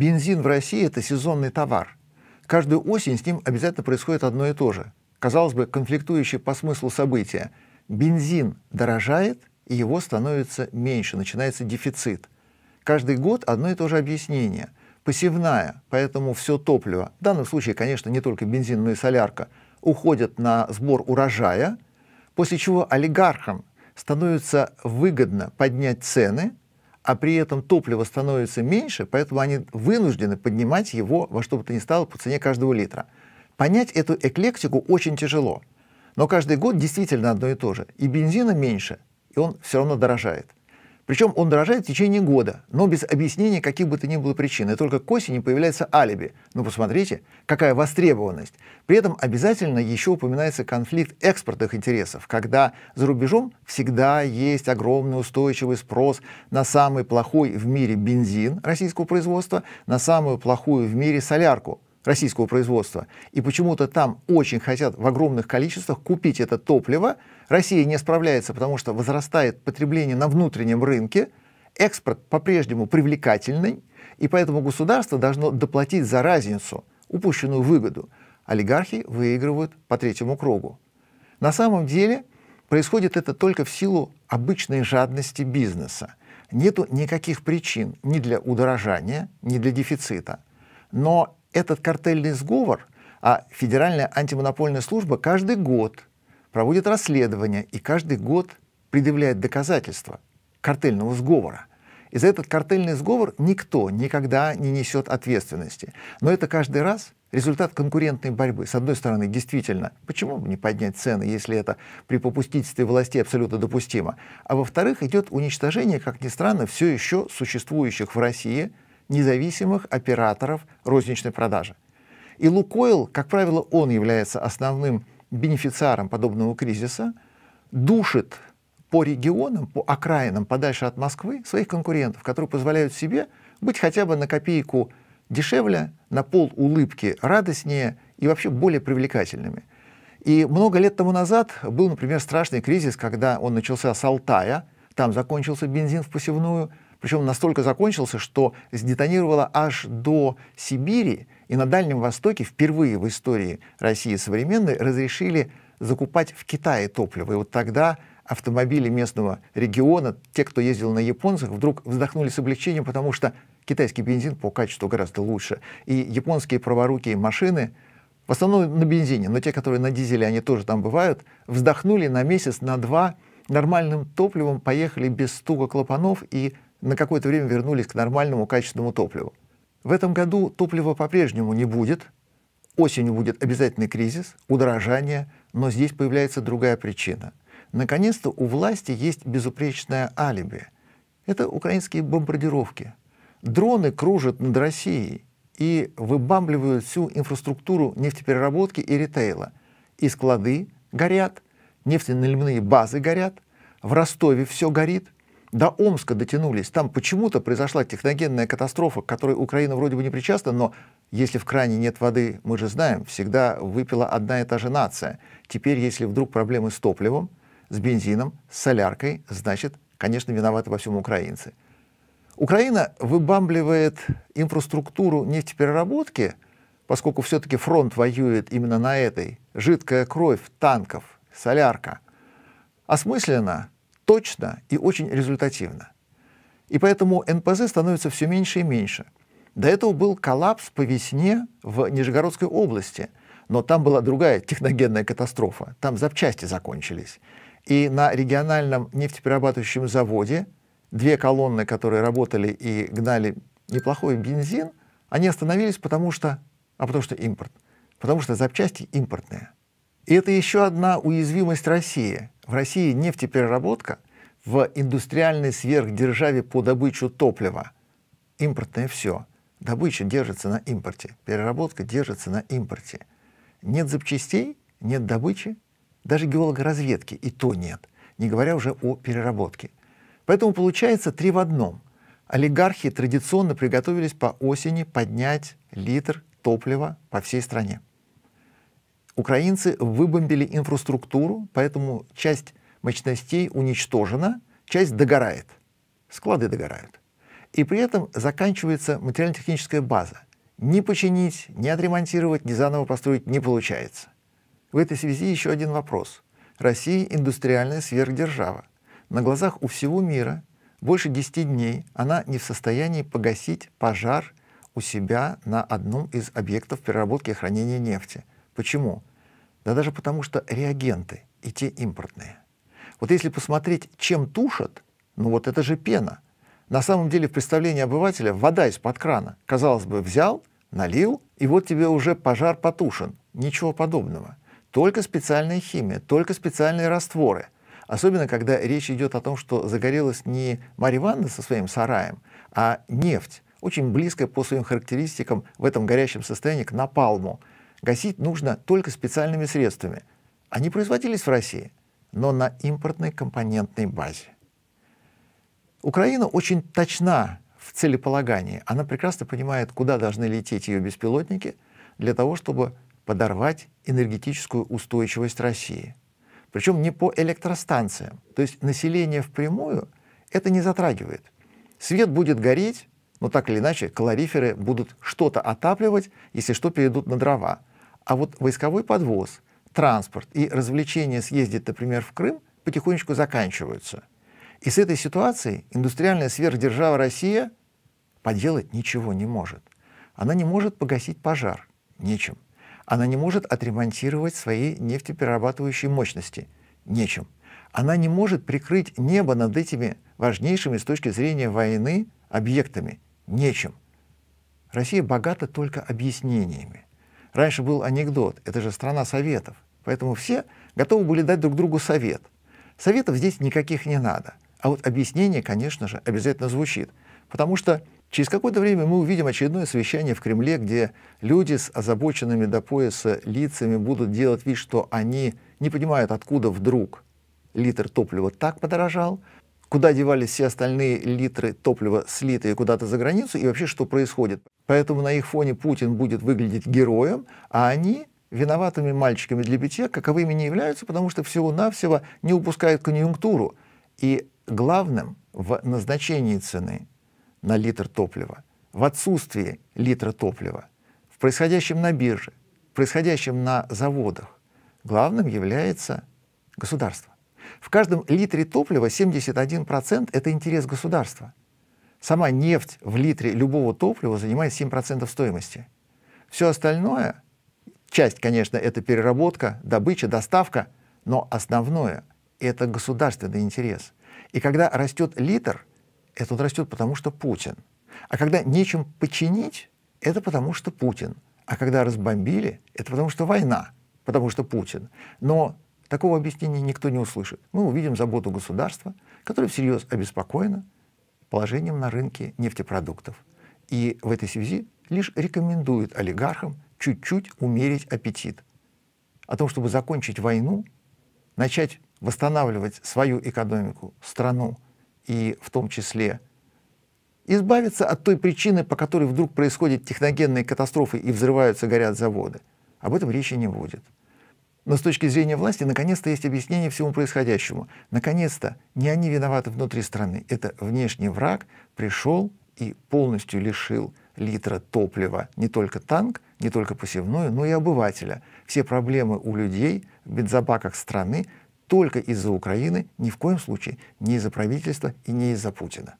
бензин в России – это сезонный товар. Каждую осень с ним обязательно происходит одно и то же. Казалось бы, конфликтующие по смыслу события. Бензин дорожает, и его становится меньше, начинается дефицит. Каждый год одно и то же объяснение. Посевная, поэтому все топливо, в данном случае, конечно, не только бензин, но и солярка, уходят на сбор урожая, после чего олигархам становится выгодно поднять цены – а при этом топлива становится меньше, поэтому они вынуждены поднимать его во что бы то ни стало по цене каждого литра. Понять эту эклектику очень тяжело, но каждый год действительно одно и то же. И бензина меньше, и он все равно дорожает. Причем он дорожает в течение года, но без объяснения каких бы то ни было причин. И только к осени появляется алиби. Ну, посмотрите, какая востребованность. При этом обязательно еще упоминается конфликт экспортных интересов, когда за рубежом всегда есть огромный устойчивый спрос на самый плохой в мире бензин российского производства, на самую плохую в мире солярку российского производства. И почему-то там очень хотят в огромных количествах купить это топливо. Россия не справляется, потому что возрастает потребление на внутреннем рынке. Экспорт по-прежнему привлекательный, и поэтому государство должно доплатить за разницу, упущенную выгоду. Олигархи выигрывают по третьему кругу. На самом деле происходит это только в силу обычной жадности бизнеса. Нету никаких причин ни для удорожания, ни для дефицита. Но этот картельный сговор, а Федеральная антимонопольная служба каждый год проводит расследование и каждый год предъявляет доказательства картельного сговора. И за этот картельный сговор никто никогда не несет ответственности. Но это каждый раз результат конкурентной борьбы. С одной стороны, действительно, почему бы не поднять цены, если это при попустительстве власти абсолютно допустимо? А во-вторых, идет уничтожение, как ни странно, все еще существующих в России независимых операторов розничной продажи. И Лукойл, как правило, он является основным бенефициаром подобного кризиса, душит по регионам, по окраинам, подальше от Москвы, своих конкурентов, которые позволяют себе быть хотя бы на копейку дешевле, на пол улыбки радостнее и вообще более привлекательными. И много лет тому назад был, например, страшный кризис, когда он начался с Алтая, там закончился бензин в посевную – причем настолько закончился, что сдетонировало аж до Сибири, и на Дальнем Востоке впервые в истории России современной разрешили закупать в Китае топливо. И вот тогда автомобили местного региона, те, кто ездил на японцах, вдруг вздохнули с облегчением, потому что китайский бензин по качеству гораздо лучше. И японские праворукие машины, в основном на бензине, но те, которые на дизеле, они тоже там бывают, вздохнули на месяц, на два, нормальным топливом поехали без стука клапанов и на какое-то время вернулись к нормальному качественному топливу. В этом году топлива по-прежнему не будет. Осенью будет обязательный кризис, удорожание, но здесь появляется другая причина. Наконец-то у власти есть безупречное алиби. Это украинские бомбардировки. Дроны кружат над Россией и выбамбливают всю инфраструктуру нефтепереработки и ритейла. И склады горят, нефтеналивные базы горят, в Ростове все горит – до Омска дотянулись. Там почему-то произошла техногенная катастрофа, к которой Украина вроде бы не причастна, но если в кране нет воды, мы же знаем, всегда выпила одна и та же нация. Теперь, если вдруг проблемы с топливом, с бензином, с соляркой, значит, конечно, виноваты во всем украинцы. Украина выбамбливает инфраструктуру нефтепереработки, поскольку все-таки фронт воюет именно на этой. Жидкая кровь, танков, солярка. Осмысленно, точно и очень результативно. И поэтому НПЗ становится все меньше и меньше. До этого был коллапс по весне в Нижегородской области, но там была другая техногенная катастрофа. Там запчасти закончились. И на региональном нефтеперерабатывающем заводе две колонны, которые работали и гнали неплохой бензин, они остановились, потому что, а потому что импорт, потому что запчасти импортные. И это еще одна уязвимость России, в России нефтепереработка в индустриальной сверхдержаве по добычу топлива. Импортное все. Добыча держится на импорте, переработка держится на импорте. Нет запчастей, нет добычи, даже геологоразведки и то нет, не говоря уже о переработке. Поэтому получается три в одном. Олигархи традиционно приготовились по осени поднять литр топлива по всей стране. Украинцы выбомбили инфраструктуру, поэтому часть мощностей уничтожена, часть догорает, склады догорают. И при этом заканчивается материально-техническая база. Не починить, не отремонтировать, не заново построить не получается. В этой связи еще один вопрос. Россия индустриальная сверхдержава. На глазах у всего мира больше 10 дней она не в состоянии погасить пожар у себя на одном из объектов переработки и хранения нефти – Почему? Да даже потому, что реагенты и те импортные. Вот если посмотреть, чем тушат, ну вот это же пена. На самом деле в представлении обывателя вода из-под крана. Казалось бы, взял, налил, и вот тебе уже пожар потушен. Ничего подобного. Только специальная химия, только специальные растворы. Особенно, когда речь идет о том, что загорелась не Марья со своим сараем, а нефть, очень близкая по своим характеристикам в этом горящем состоянии к напалму, гасить нужно только специальными средствами. Они производились в России, но на импортной компонентной базе. Украина очень точна в целеполагании. Она прекрасно понимает, куда должны лететь ее беспилотники для того, чтобы подорвать энергетическую устойчивость России. Причем не по электростанциям. То есть население впрямую это не затрагивает. Свет будет гореть, но так или иначе калориферы будут что-то отапливать, если что, перейдут на дрова. А вот войсковой подвоз, транспорт и развлечения съездить, например, в Крым потихонечку заканчиваются. И с этой ситуацией индустриальная сверхдержава Россия поделать ничего не может. Она не может погасить пожар нечем. Она не может отремонтировать свои нефтеперерабатывающие мощности нечем. Она не может прикрыть небо над этими важнейшими с точки зрения войны объектами нечем. Россия богата только объяснениями. Раньше был анекдот, это же страна советов, поэтому все готовы были дать друг другу совет. Советов здесь никаких не надо. А вот объяснение, конечно же, обязательно звучит. Потому что через какое-то время мы увидим очередное совещание в Кремле, где люди с озабоченными до пояса лицами будут делать вид, что они не понимают, откуда вдруг литр топлива так подорожал, куда девались все остальные литры топлива, слитые куда-то за границу, и вообще что происходит. Поэтому на их фоне Путин будет выглядеть героем, а они виноватыми мальчиками для битья, каковыми не являются, потому что всего-навсего не упускают конъюнктуру. И главным в назначении цены на литр топлива, в отсутствии литра топлива, в происходящем на бирже, в происходящем на заводах, главным является государство. В каждом литре топлива 71% — это интерес государства. Сама нефть в литре любого топлива занимает 7% стоимости. Все остальное, часть, конечно, это переработка, добыча, доставка, но основное — это государственный интерес. И когда растет литр, это он растет потому, что Путин. А когда нечем починить, это потому, что Путин. А когда разбомбили, это потому, что война, потому что Путин. Но Такого объяснения никто не услышит. Мы увидим заботу государства, которое всерьез обеспокоено положением на рынке нефтепродуктов. И в этой связи лишь рекомендует олигархам чуть-чуть умерить аппетит. О том, чтобы закончить войну, начать восстанавливать свою экономику, страну и в том числе избавиться от той причины, по которой вдруг происходят техногенные катастрофы и взрываются, горят заводы. Об этом речи не будет. Но с точки зрения власти, наконец-то есть объяснение всему происходящему. Наконец-то не они виноваты внутри страны. Это внешний враг пришел и полностью лишил литра топлива не только танк, не только посевную, но и обывателя. Все проблемы у людей в бензобаках страны только из-за Украины, ни в коем случае не из-за правительства и не из-за Путина.